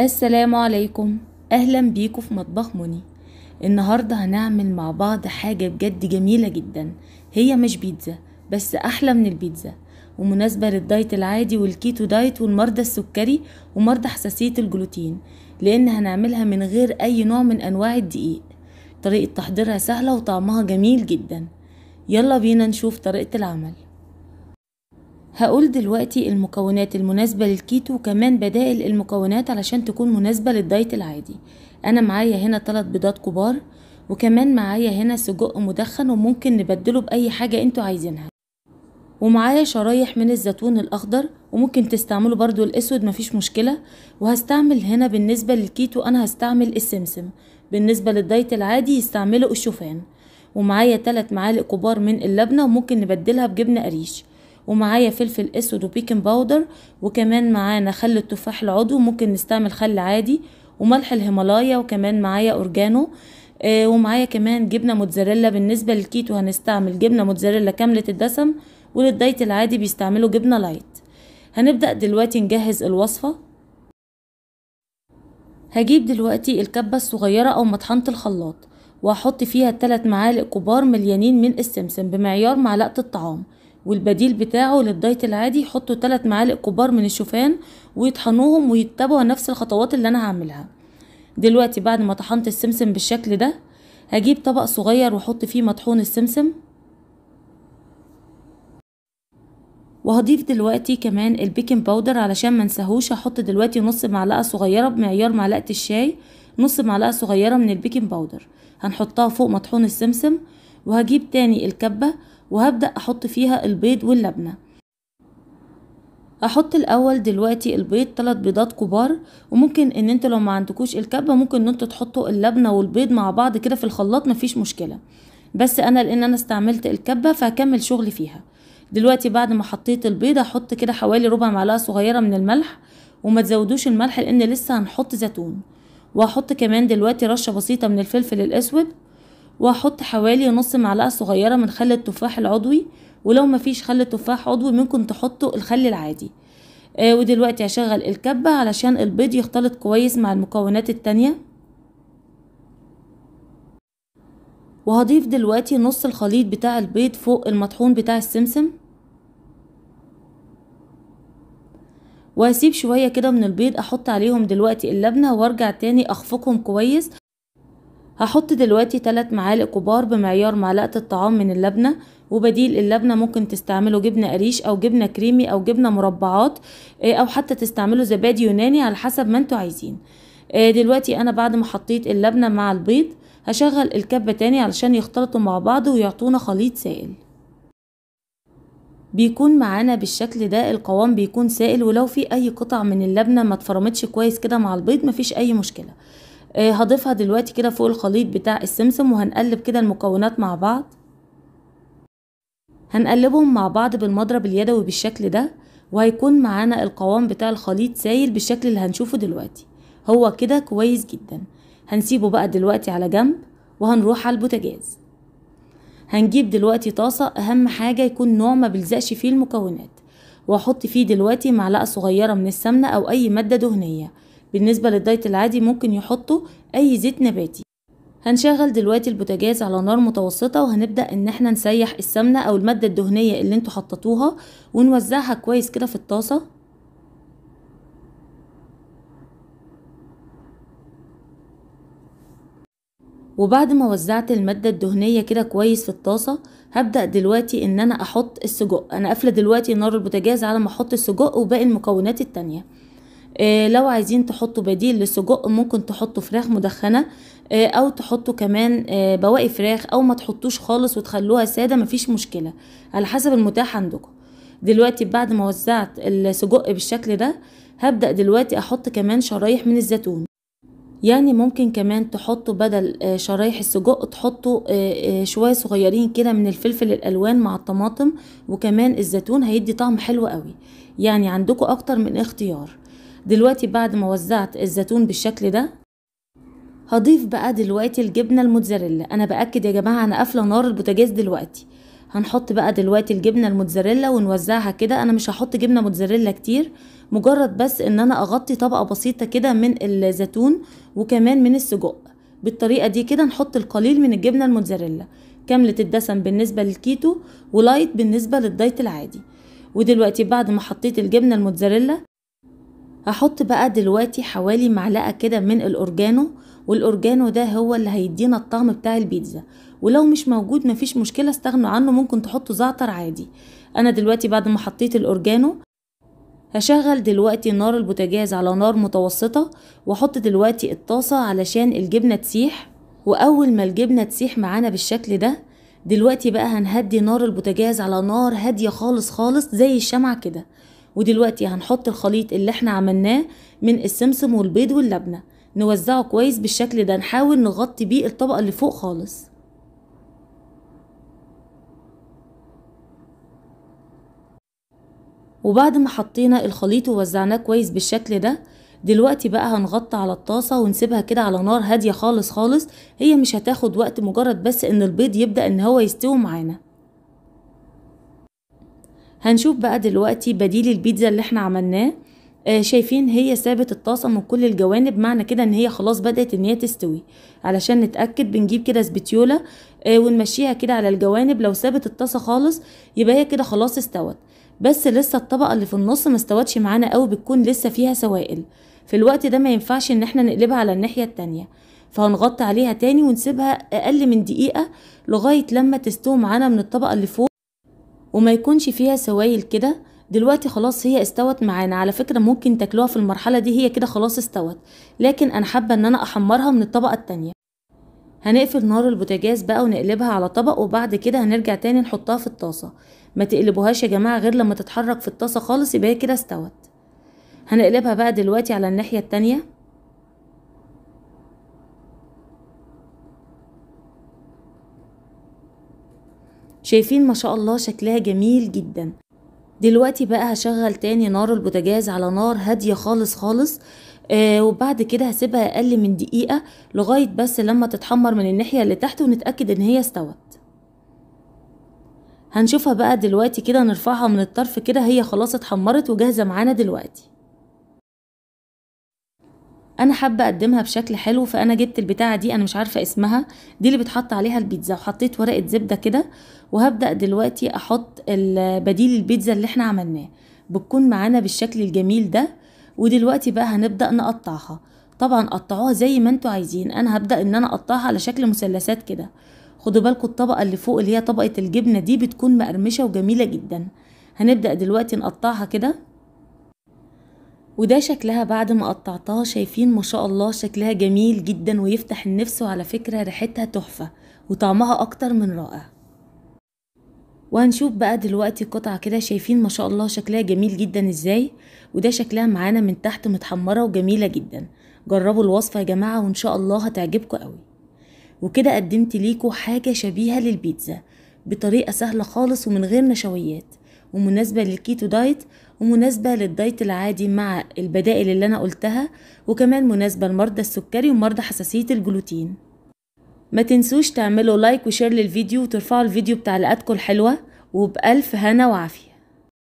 السلام عليكم اهلا بيكم في مطبخ مني النهارده هنعمل مع بعض حاجه بجد جميله جدا هي مش بيتزا بس احلى من البيتزا ومناسبه للدايت العادي والكيتو دايت والمرضى السكري ومرضى حساسيه الجلوتين لان هنعملها من غير اي نوع من انواع الدقيق طريقه تحضيرها سهله وطعمها جميل جدا يلا بينا نشوف طريقه العمل هقول دلوقتي المكونات المناسبة للكيتو وكمان بدائل المكونات علشان تكون مناسبة للدايت العادي انا معايا هنا ثلاث بيضات كبار وكمان معايا هنا سجق مدخن وممكن نبدله باي حاجة انتوا عايزينها ومعايا شرايح من الزيتون الاخضر وممكن تستعملوا برضو الاسود مفيش مشكلة وهستعمل هنا بالنسبة للكيتو انا هستعمل السمسم بالنسبة للدايت العادي يستعملوا الشوفان ومعايا ثلاث معالق كبار من اللبنة وممكن نبدلها بجبنة قريش ومعايا فلفل اسود وبيكن باودر وكمان معانا خل التفاح العضو ممكن نستعمل خل عادي وملح الهيمالايا وكمان معايا اورجانو آه، ومعايا كمان جبنه موتزاريلا بالنسبه للكيتو هنستعمل جبنه موتزاريلا كامله الدسم وللدايت العادي بيستعملوا جبنه لايت هنبدا دلوقتي نجهز الوصفه هجيب دلوقتي الكبه الصغيره او مطحنه الخلاط وهحط فيها 3 معالق كبار مليانين من السمسم بمعيار معلقه الطعام والبديل بتاعه للدايت العادي يحطوا ثلاث معالق كبار من الشوفان ويطحنوهم ويتبعوا نفس الخطوات اللي انا هعملها دلوقتي بعد ما طحنت السمسم بالشكل ده هجيب طبق صغير واحط فيه مطحون السمسم وهضيف دلوقتي كمان البيكنج باودر علشان ما انساهوش هحط دلوقتي نص معلقه صغيره بمعيار معلقه الشاي نص معلقه صغيره من البيكنج باودر هنحطها فوق مطحون السمسم وهجيب تاني الكبه وهبدأ أحط فيها البيض واللبنة هحط الاول دلوقتي البيض تلات بيضات كبار وممكن ان انت لو ما عندكوش الكبه ممكن ان انتوا تحطوا اللبنه والبيض مع بعض كده في الخلاط مفيش مشكله بس انا لان انا استعملت الكبه فهكمل شغلي فيها دلوقتي بعد ما حطيت البيض هحط كده حوالي ربع معلقه صغيره من الملح وما تزودوش الملح لان لسه هنحط زيتون وهحط كمان دلوقتي رشه بسيطه من الفلفل الاسود وهحط حوالي نص معلقة صغيرة من خل التفاح العضوي ولو مفيش خل تفاح عضوي ممكن تحطوا الخل العادي آه ودلوقتي هشغل الكبة علشان البيض يختلط كويس مع المكونات التانية وهضيف دلوقتي نص الخليط بتاع البيض فوق المطحون بتاع السمسم وهسيب شوية كده من البيض احط عليهم دلوقتي اللبنة وارجع تاني اخفقهم كويس هحط دلوقتي تلات معالق كبار بمعيار معلقة الطعام من اللبنة وبديل اللبنة ممكن تستعملوا جبنة قريش أو جبنة كريمي أو جبنة مربعات آه، أو حتى تستعملوا زبادي يوناني على حسب ما انتوا عايزين آه، دلوقتي أنا بعد ما حطيت اللبنة مع البيض هشغل الكبة تاني علشان يختلطوا مع بعض ويعطونا خليط سائل بيكون معانا بالشكل ده القوام بيكون سائل ولو في اي قطع من اللبنة ما اتفرمتش كويس كده مع البيض مفيش اي مشكلة آه، هضيفها دلوقتي كده فوق الخليط بتاع السمسم وهنقلب كده المكونات مع بعض هنقلبهم مع بعض بالمضرب اليدوي بالشكل ده وهيكون معانا القوام بتاع الخليط سايل بالشكل اللي هنشوفه دلوقتي هو كده كويس جدا هنسيبه بقى دلوقتي على جنب وهنروح على البوتاجاز هنجيب دلوقتي طاسة أهم حاجة يكون نوع ما بلزقش فيه المكونات وأحط فيه دلوقتي معلقة صغيرة من السمنة أو أي مادة دهنية بالنسبة للدايت العادي ممكن يحطوا أي زيت نباتي هنشغل دلوقتي البوتاجاز على نار متوسطة وهنبدأ ان احنا نسيح السمنة او المادة الدهنية اللي انتوا حطيتوها ونوزعها كويس كده في الطاسة وبعد ما وزعت المادة الدهنية كده كويس في الطاسة هبدأ دلوقتي ان انا احط السجق انا قافلة دلوقتي نار البوتاجاز على ما احط السجق وباقي المكونات التانية آه، لو عايزين تحطوا بديل للسجق ممكن تحطوا فراخ مدخنه آه، او تحطوا كمان آه، بواقي فراخ او ما تحطوش خالص وتخلوها ساده مفيش مشكله على حسب المتاح عندكم دلوقتي بعد ما وزعت السجق بالشكل ده هبدا دلوقتي احط كمان شرايح من الزيتون يعني ممكن كمان تحطوا بدل شرايح السجق تحطوا شوية صغيرين كده من الفلفل الألوان مع الطماطم وكمان الزيتون هيدي طعم حلو قوي يعني عندكم أكتر من اختيار دلوقتي بعد ما وزعت الزيتون بالشكل ده هضيف بقى دلوقتي الجبنة الموتزاريلا انا باكد يا جماعة انا قافلة نار البوتاجاز دلوقتي هنحط بقى دلوقتي الجبنة الموتزاريلا ونوزعها كده انا مش هحط جبنة موتزاريلا كتير مجرد بس ان انا اغطي طبقة بسيطة كده من الزيتون وكمان من السجق بالطريقة دي كده نحط القليل من الجبنة الموتزاريلا كاملة الدسم بالنسبة للكيتو ولايت بالنسبة للدايت العادي ودلوقتي بعد ما حطيت الجبنة الموتزاريلا هحط بقى دلوقتي حوالي معلقة كده من الأورجانو والأورجانو ده هو اللي هيدينا الطعم بتاع البيتزا ولو مش موجود مفيش مشكلة استغنوا عنه ممكن تحطوا زعتر عادي أنا دلوقتي بعد ما حطيت الأورجانو هشغل دلوقتي نار البوتاجاز على نار متوسطة واحط دلوقتي الطاسة علشان الجبنة تسيح وأول ما الجبنة تسيح معانا بالشكل ده دلوقتي بقى هنهدي نار البوتاجاز على نار هادية خالص خالص زي الشمعة كده ودلوقتي هنحط الخليط اللي احنا عملناه من السمسم والبيض واللبنة نوزعه كويس بالشكل ده نحاول نغطي بيه الطبقة اللي فوق خالص وبعد ما حطينا الخليط ووزعناه كويس بالشكل ده دلوقتي بقى هنغطي على الطاسة ونسيبها كده على نار هادية خالص خالص هي مش هتاخد وقت مجرد بس ان البيض يبدأ ان هو يستوي معانا هنشوف بقى دلوقتي بديل البيتزا اللي احنا عملناه آه شايفين هي سابت الطاسه من كل الجوانب معنى كده ان هي خلاص بدات ان هي تستوي علشان نتاكد بنجيب كده سبتيوله آه ونمشيها كده على الجوانب لو سابت الطاسه خالص يبقى هي كده خلاص استوت بس لسه الطبقه اللي في النص ما استوتش معانا قوي بتكون لسه فيها سوائل في الوقت ده ما ينفعش ان احنا نقلبها على الناحيه التانية فهنغطي عليها تاني ونسيبها اقل من دقيقه لغايه لما تستوي معانا من الطبقه اللي فوق وما يكونش فيها سوائل كده دلوقتي خلاص هي استوت معانا على فكرة ممكن تاكلوها في المرحلة دي هي كده خلاص استوت لكن انا حابة ان انا احمرها من الطبقة التانية هنقفل نار البوتاجاز بقى ونقلبها على طبق وبعد كده هنرجع تاني نحطها في الطاسة ما تقلبوهاش يا جماعة غير لما تتحرك في الطاسة خالص يبقى هي كده استوت هنقلبها بقى دلوقتي على الناحية التانية شايفين ما شاء الله شكلها جميل جدا دلوقتي بقى هشغل تاني نار البوتاجاز على نار هادية خالص خالص آه وبعد كده هسيبها اقل من دقيقة لغاية بس لما تتحمر من الناحية اللي تحت ونتأكد ان هي استوت هنشوفها بقى دلوقتي كده نرفعها من الطرف كده هي خلاص اتحمرت وجاهزة معانا دلوقتي انا حابه اقدمها بشكل حلو فانا جبت البتاعه دي انا مش عارفه اسمها دي اللي بتحط عليها البيتزا وحطيت ورقه زبده كده وهبدا دلوقتي احط بديل البيتزا اللي احنا عملناه بتكون معانا بالشكل الجميل ده ودلوقتي بقى هنبدا نقطعها طبعا قطعوها زي ما انتوا عايزين انا هبدا ان انا اقطعها على شكل مثلثات كده خدوا بالكم الطبقه اللي فوق اللي هي طبقه الجبنه دي بتكون مقرمشه وجميله جدا هنبدا دلوقتي نقطعها كده وده شكلها بعد ما قطعتها شايفين ما شاء الله شكلها جميل جدا ويفتح النفس وعلى فكرة ريحتها تحفة وطعمها أكتر من رائع وهنشوف بقى دلوقتي قطعة كده شايفين ما شاء الله شكلها جميل جدا ازاي وده شكلها معانا من تحت متحمرة وجميلة جدا جربوا الوصفة يا جماعة وان شاء الله هتعجبكم قوي وكده قدمت ليكوا حاجة شبيهة للبيتزا بطريقة سهلة خالص ومن غير نشويات ومناسبة للكيتو دايت ومناسبة للدايت العادي مع البدائل اللي أنا قلتها وكمان مناسبة لمرضى السكري ومرضى حساسية الجلوتين ما تنسوش تعملوا لايك وشير للفيديو وترفعوا الفيديو بتعليقاتكم الحلوة وبألف هنا وعافية